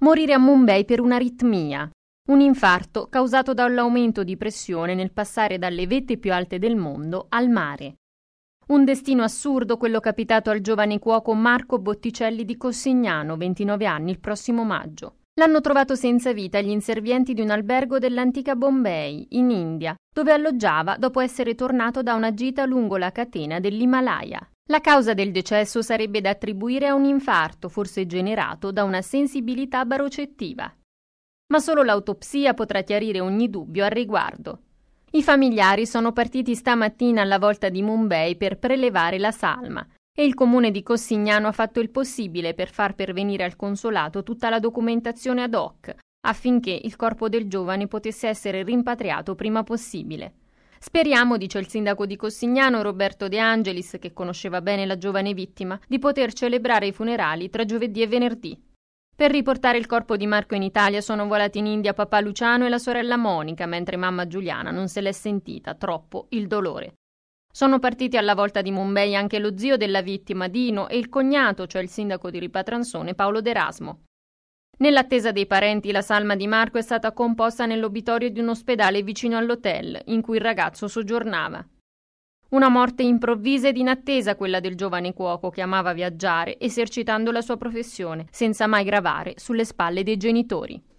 morire a Mumbai per un'aritmia, un infarto causato dall'aumento di pressione nel passare dalle vette più alte del mondo al mare. Un destino assurdo quello capitato al giovane cuoco Marco Botticelli di Cossignano, 29 anni, il prossimo maggio. L'hanno trovato senza vita gli inservienti di un albergo dell'antica Bombay, in India, dove alloggiava dopo essere tornato da una gita lungo la catena dell'Himalaya. La causa del decesso sarebbe da attribuire a un infarto, forse generato da una sensibilità barocettiva. Ma solo l'autopsia potrà chiarire ogni dubbio al riguardo. I familiari sono partiti stamattina alla volta di Mumbai per prelevare la salma e il comune di Cossignano ha fatto il possibile per far pervenire al consolato tutta la documentazione ad hoc affinché il corpo del giovane potesse essere rimpatriato prima possibile. Speriamo, dice il sindaco di Cossignano Roberto De Angelis, che conosceva bene la giovane vittima, di poter celebrare i funerali tra giovedì e venerdì. Per riportare il corpo di Marco in Italia sono volati in India papà Luciano e la sorella Monica, mentre mamma Giuliana non se l'è sentita troppo il dolore. Sono partiti alla volta di Mumbai anche lo zio della vittima, Dino, e il cognato, cioè il sindaco di Ripatransone Paolo D'Erasmo. Nell'attesa dei parenti, la salma di Marco è stata composta nell'obitorio di un ospedale vicino all'hotel in cui il ragazzo soggiornava. Una morte improvvisa ed inattesa quella del giovane cuoco che amava viaggiare, esercitando la sua professione, senza mai gravare sulle spalle dei genitori.